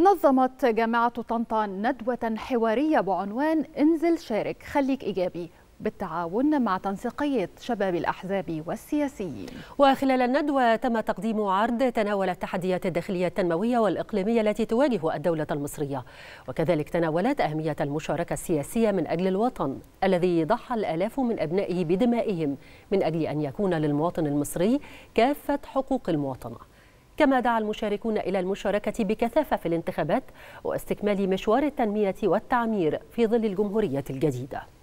نظمت جامعة طنطا ندوة حوارية بعنوان انزل شارك خليك إيجابي بالتعاون مع تنسيقية شباب الأحزاب والسياسيين وخلال الندوة تم تقديم عرض تناول التحديات الداخلية التنموية والإقليمية التي تواجه الدولة المصرية وكذلك تناولت أهمية المشاركة السياسية من أجل الوطن الذي ضحى الآلاف من أبنائه بدمائهم من أجل أن يكون للمواطن المصري كافة حقوق المواطنة كما دعا المشاركون إلى المشاركة بكثافة في الانتخابات واستكمال مشوار التنمية والتعمير في ظل الجمهورية الجديدة